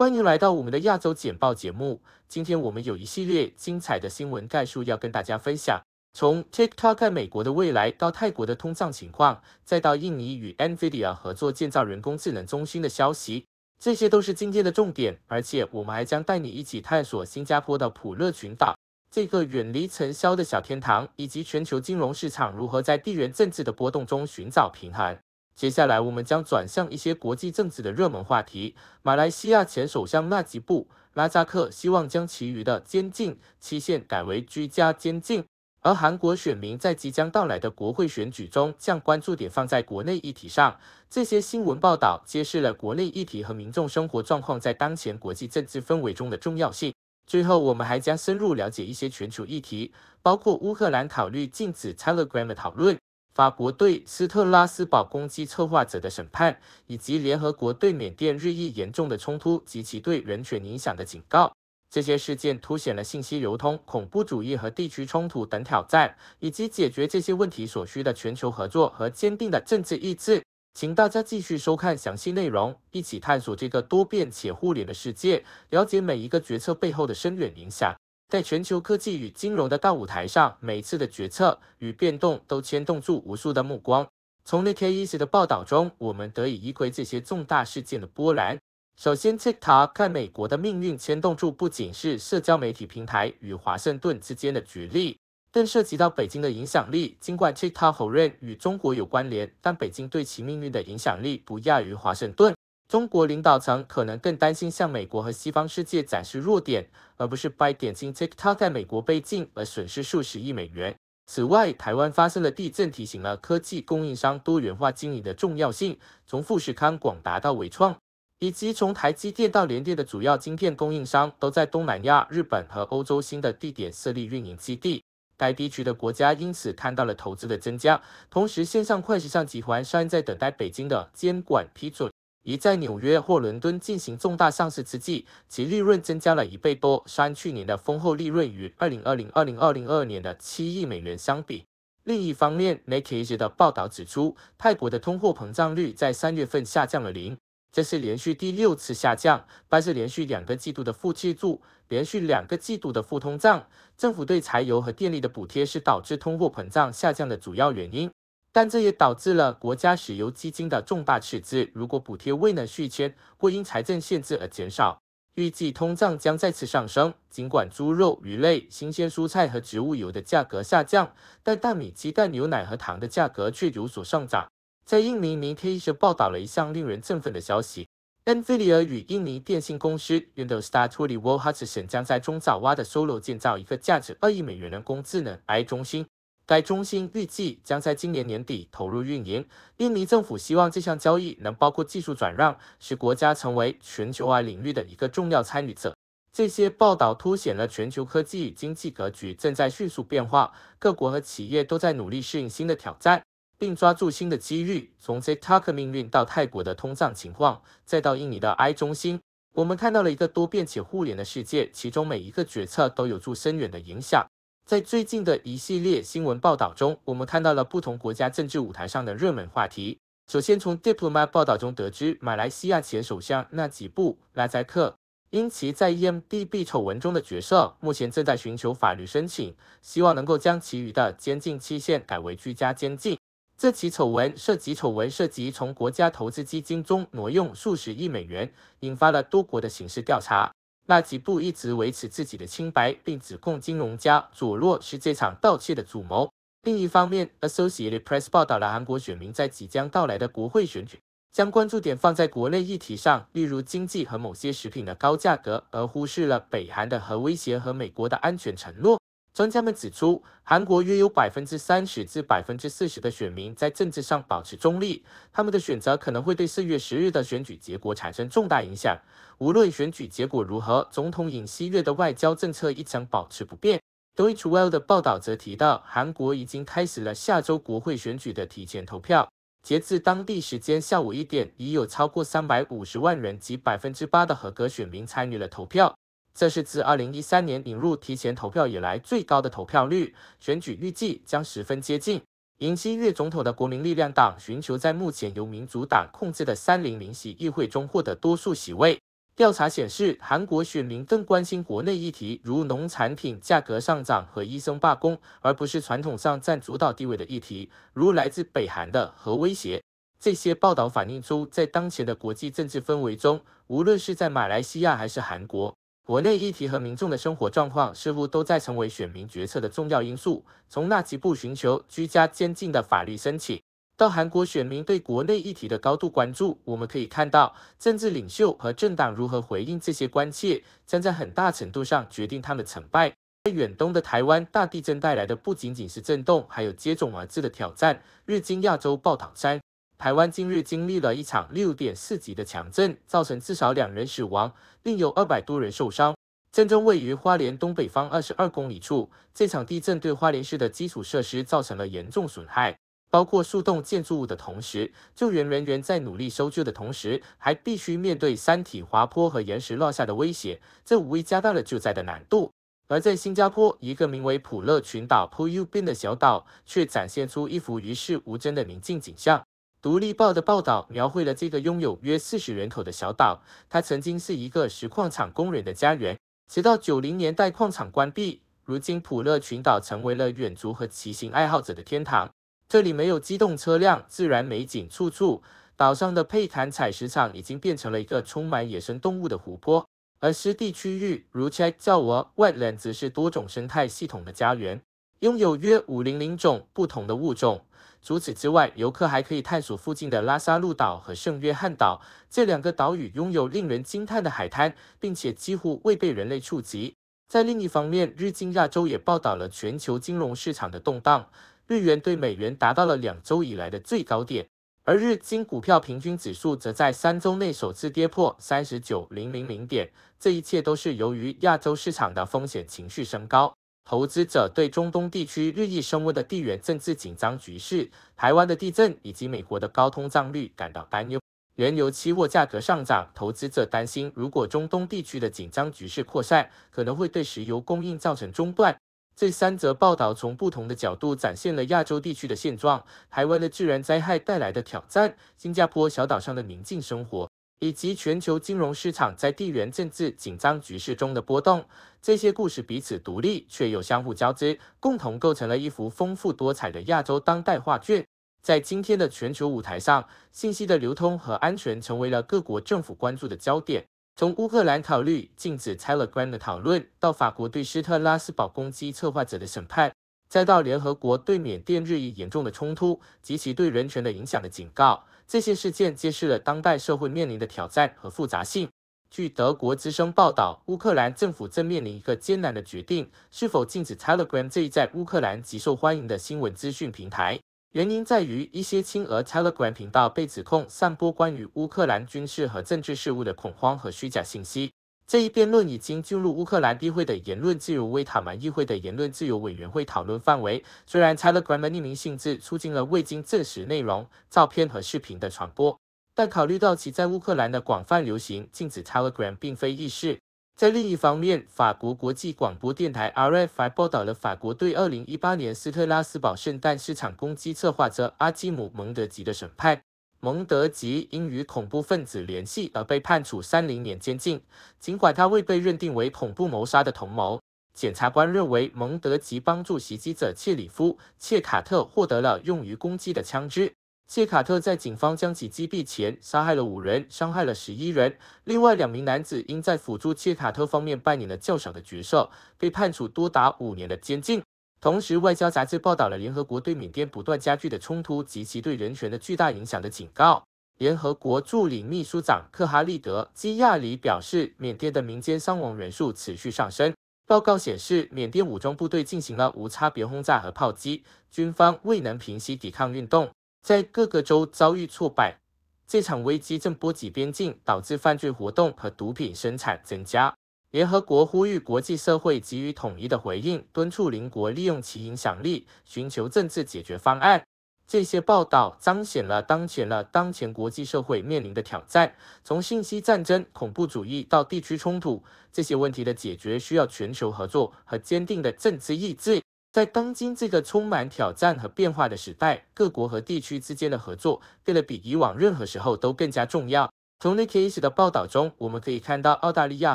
欢迎来到我们的亚洲简报节目。今天我们有一系列精彩的新闻概述要跟大家分享，从 TikTok 在美国的未来到泰国的通胀情况，再到印尼与 Nvidia 合作建造人工智能中心的消息，这些都是今天的重点。而且，我们还将带你一起探索新加坡的普乐群岛，这个远离尘嚣的小天堂，以及全球金融市场如何在地缘政治的波动中寻找平衡。接下来，我们将转向一些国际政治的热门话题。马来西亚前首相纳吉布·拉扎克希望将其余的监禁期限改为居家监禁。而韩国选民在即将到来的国会选举中，将关注点放在国内议题上。这些新闻报道揭示了国内议题和民众生活状况在当前国际政治氛围中的重要性。最后，我们还将深入了解一些全球议题，包括乌克兰考虑禁止 Telegram 的讨论。法国对斯特拉斯堡攻击策划者的审判，以及联合国对缅甸日益严重的冲突及其对人权影响的警告，这些事件凸显了信息流通、恐怖主义和地区冲突等挑战，以及解决这些问题所需的全球合作和坚定的政治意志。请大家继续收看详细内容，一起探索这个多变且互联的世界，了解每一个决策背后的深远影响。在全球科技与金融的大舞台上，每次的决策与变动都牵动住无数的目光。从 n i K E S 的报道中，我们得以一窥这些重大事件的波澜。首先，TikTok 在美国的命运牵动住不仅是社交媒体平台与华盛顿之间的角力，更涉及到北京的影响力。尽管 TikTok 否认与中国有关联，但北京对其命运的影响力不亚于华盛顿。中国领导层可能更担心向美国和西方世界展示弱点，而不是 by 点因 TikTok 在美国被禁而损失数十亿美元。此外，台湾发生了地震提醒了科技供应商多元化经营的重要性。从富士康、广达到伟创，以及从台积电到联电的主要晶片供应商，都在东南亚、日本和欧洲新的地点设立运营基地。该地区的国家因此看到了投资的增加。同时，线上快时尚集团尚在等待北京的监管批准。一在纽约或伦敦进行重大上市之际，其利润增加了一倍多，是去年的丰厚利润与二零二零二零二零二年的七亿美元相比。另一方面，《The Age》的报道指出，泰国的通货膨胀率在三月份下降了零，这是连续第六次下降，但是连续两个季度的负季度，连续两个季度的负通胀。政府对柴油和电力的补贴是导致通货膨胀下降的主要原因。但这也导致了国家石油基金的重大赤字。如果补贴未能续签，会因财政限制而减少。预计通胀将再次上升，尽管猪肉、鱼类、新鲜蔬菜和植物油的价格下降，但大米、鸡蛋、牛奶和糖的价格却有所上涨。在印尼，明天就报道了一项令人振奋的消息 n v i d i a 与印尼电信公司 Indosat o o r e d o h u t s o n 将在中爪哇的 Solo 建造一个价值二亿美元人工智能 AI 中心。该中心预计将在今年年底投入运营。印尼政府希望这项交易能包括技术转让，使国家成为全球化领域的一个重要参与者。这些报道凸显了全球科技与经济格局正在迅速变化，各国和企业都在努力适应新的挑战，并抓住新的机遇。从 t i k t o k 命运到泰国的通胀情况，再到印尼的 I 中心，我们看到了一个多变且互联的世界，其中每一个决策都有助深远的影响。在最近的一系列新闻报道中，我们看到了不同国家政治舞台上的热门话题。首先，从《Diplomat》报道中得知，马来西亚前首相纳吉布拉扎克因其在 EMBB 丑闻中的角色，目前正在寻求法律申请，希望能够将其余的监禁期限改为居家监禁。这起丑闻涉及丑闻涉及从国家投资基金中挪用数十亿美元，引发了多国的刑事调查。拉吉布一直维持自己的清白，并指控金融家佐洛是这场盗窃的主谋。另一方面，Associated Press 报道了韩国选民在即将到来的国会选举将关注点放在国内议题上，例如经济和某些食品的高价格，而忽视了北韩的核威胁和美国的安全承诺。专家们指出，韩国约有百分之三十至百分之四十的选民在政治上保持中立，他们的选择可能会对四月十日的选举结果产生重大影响。无论选举结果如何，总统尹锡悦的外交政策一直保持不变。德意志 l 的报道则提到，韩国已经开始了下周国会选举的提前投票，截至当地时间下午一点，已有超过三百五十万人及百分之八的合格选民参与了投票。这是自二零一三年引入提前投票以来最高的投票率。选举预计将十分接近。尹锡悦总统的国民力量党寻求在目前由民主党控制的三零零席议会中获得多数席位。调查显示，韩国选民更关心国内议题，如农产品价格上涨和医生罢工，而不是传统上占主导地位的议题，如来自北韩的核威胁。这些报道反映出，在当前的国际政治氛围中，无论是在马来西亚还是韩国。国内议题和民众的生活状况似乎都在成为选民决策的重要因素。从纳吉布寻求居家监禁的法律申请，到韩国选民对国内议题的高度关注，我们可以看到政治领袖和政党如何回应这些关切，将在很大程度上决定他们成败。在远东的台湾，大地震带来的不仅仅是震动，还有接踵而至的挑战。日经亚洲报岛山。台湾今日经历了一场六点四级的强震，造成至少两人死亡，另有二百多人受伤。震中位于花莲东北方二十二公里处。这场地震对花莲市的基础设施造成了严重损害，包括树洞、建筑物的同时，救援人员在努力搜救的同时，还必须面对山体滑坡和岩石落下的威胁，这无疑加大了救灾的难度。而在新加坡，一个名为普乐群岛 （Pu Lu Bin） 的小岛，却展现出一幅与世无争的宁静景象。《独立报》的报道描绘了这个拥有约四十人口的小岛。它曾经是一个石矿场工人的家园，直到九零年代矿场关闭。如今，普勒群岛成为了远足和骑行爱好者的天堂。这里没有机动车辆，自然美景处处。岛上的佩坦采石场已经变成了一个充满野生动物的湖泊，而湿地区域如 c h e c k 叫 w a w e t l a n d 则是多种生态系统的家园，拥有约五零零种不同的物种。除此之外，游客还可以探索附近的拉萨路岛和圣约翰岛这两个岛屿，拥有令人惊叹的海滩，并且几乎未被人类触及。在另一方面，日经亚洲也报道了全球金融市场的动荡，日元对美元达到了两周以来的最高点，而日经股票平均指数则在三周内首次跌破三十九零零零点。这一切都是由于亚洲市场的风险情绪升高。投资者对中东地区日益升温的地缘政治紧张局势、台湾的地震以及美国的高通胀率感到担忧。原油期货价格上涨，投资者担心如果中东地区的紧张局势扩散，可能会对石油供应造成中断。这三则报道从不同的角度展现了亚洲地区的现状、台湾的自然灾害带来的挑战、新加坡小岛上的宁静生活。以及全球金融市场在地缘政治紧张局势中的波动，这些故事彼此独立却又相互交织，共同构成了一幅丰富多彩的亚洲当代画卷。在今天的全球舞台上，信息的流通和安全成为了各国政府关注的焦点。从乌克兰考虑禁止拆了关的讨论，到法国对斯特拉斯堡攻击策划者的审判，再到联合国对缅甸日益严重的冲突及其对人权的影响的警告。这些事件揭示了当代社会面临的挑战和复杂性。据德国之声报道，乌克兰政府正面临一个艰难的决定：是否禁止 Telegram 这一在乌克兰极受欢迎的新闻资讯平台？原因在于一些亲俄 Telegram 频道被指控散播关于乌克兰军事和政治事务的恐慌和虚假信息。这一辩论已经进入乌克兰议会的言论自由、为塔曼议会的言论自由委员会讨论范围。虽然 Telegram 的匿名性质促进了未经证实内容、照片和视频的传播，但考虑到其在乌克兰的广泛流行，禁止 Telegram 并非易事。在另一方面，法国国际广播电台 RFI 报道了法国对2018年斯特拉斯堡圣诞市场攻击策划者阿基姆·蒙德吉的审判。蒙德吉因与恐怖分子联系而被判处三零年监禁，尽管他未被认定为恐怖谋杀的同谋。检察官认为蒙德吉帮助袭击者切里夫切卡特获得了用于攻击的枪支。切卡特在警方将其击毙前杀害了五人，伤害了十一人。另外两名男子因在辅助切卡特方面扮演了较小的角色，被判处多达五年的监禁。同时，《外交杂志》报道了联合国对缅甸不断加剧的冲突及其对人权的巨大影响的警告。联合国助理秘书长克哈利德·基亚里表示，缅甸的民间伤亡人数持续上升。报告显示，缅甸武装部队进行了无差别轰炸和炮击，军方未能平息抵抗运动，在各个州遭遇挫败。这场危机正波及边境，导致犯罪活动和毒品生产增加。联合国呼吁国际社会给予统一的回应，敦促邻国利用其影响力，寻求政治解决方案。这些报道彰显了当前了当前国际社会面临的挑战，从信息战争、恐怖主义到地区冲突，这些问题的解决需要全球合作和坚定的政治意志。在当今这个充满挑战和变化的时代，各国和地区之间的合作变得比以往任何时候都更加重要。从 i k e Case 的报道中，我们可以看到，澳大利亚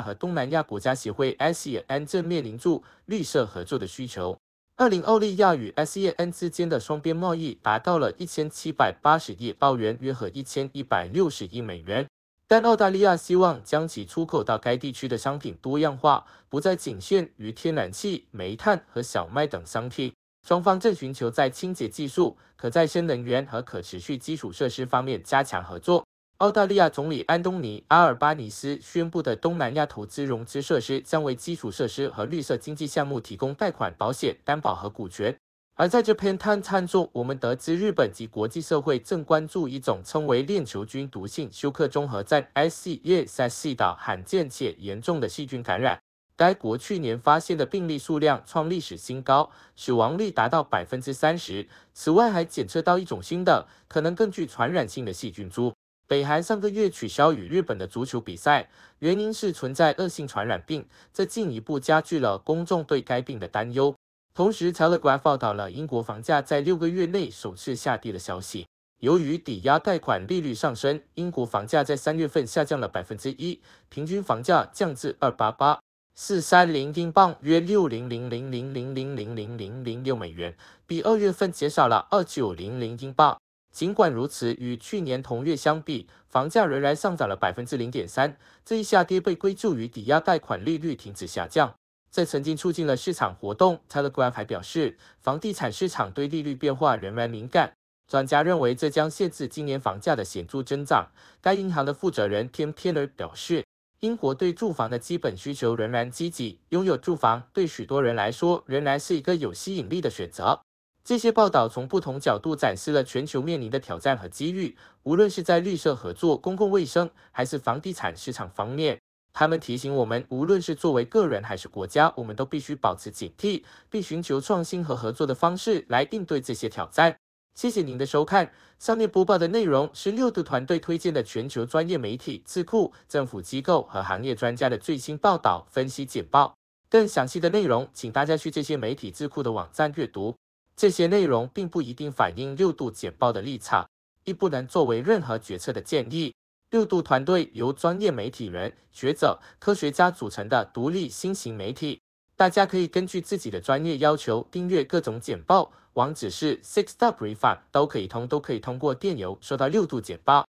和东南亚国家协会 ASEAN 正面临住绿色合作的需求。二零澳大利亚与 ASEAN 之间的双边贸易达到了一千七百八十亿澳元，约合一千一百六十亿美元。但澳大利亚希望将其出口到该地区的商品多样化，不再仅限于天然气、煤炭和小麦等商品。双方正寻求在清洁技术、可再生能源和可持续基础设施方面加强合作。澳大利亚总理安东尼阿尔巴尼斯宣布的东南亚投资融资设施将为基础设施和绿色经济项目提供贷款、保险、担保和股权。而在这篇探探中，我们得知日本及国际社会正关注一种称为链球菌毒性休克综合症 s e s s 的罕见且严重的细菌感染。该国去年发现的病例数量创历史新高，死亡率达到百分之三十。此外，还检测到一种新的、可能更具传染性的细菌株。北韩上个月取消与日本的足球比赛，原因是存在恶性传染病，这进一步加剧了公众对该病的担忧。同时，Telegraph》报道了英国房价在六个月内首次下跌的消息。由于抵押贷款利率上升，英国房价在三月份下降了百分之一，平均房价降至二八八四三零英镑，约六零零零零零零零零零六美元，比二月份减少了二九零零英镑。尽管如此，与去年同月相比，房价仍然上涨了百分之零点三。这一下跌被归咎于抵押贷款利率停止下降，这曾经促进了市场活动。查勒官还表示，房地产市场对利率变化仍然敏感。专家认为，这将限制今年房价的显著增长。该银行的负责人 Tim 皮 l 皮 r 表示，英国对住房的基本需求仍然积极，拥有住房对许多人来说仍然是一个有吸引力的选择。这些报道从不同角度展示了全球面临的挑战和机遇，无论是在绿色合作、公共卫生，还是房地产市场方面，他们提醒我们，无论是作为个人还是国家，我们都必须保持警惕，并寻求创新和合作的方式来应对这些挑战。谢谢您的收看。上面播报的内容是六度团队推荐的全球专业媒体、智库、政府机构和行业专家的最新报道分析简报。更详细的内容，请大家去这些媒体智库的网站阅读。这些内容并不一定反映六度简报的立场，亦不能作为任何决策的建议。六度团队由专业媒体人、学者、科学家组成的独立新型媒体，大家可以根据自己的专业要求订阅各种简报，网址是 s i x d o p r e f u n d 都可以通都可以通过电邮收到六度简报。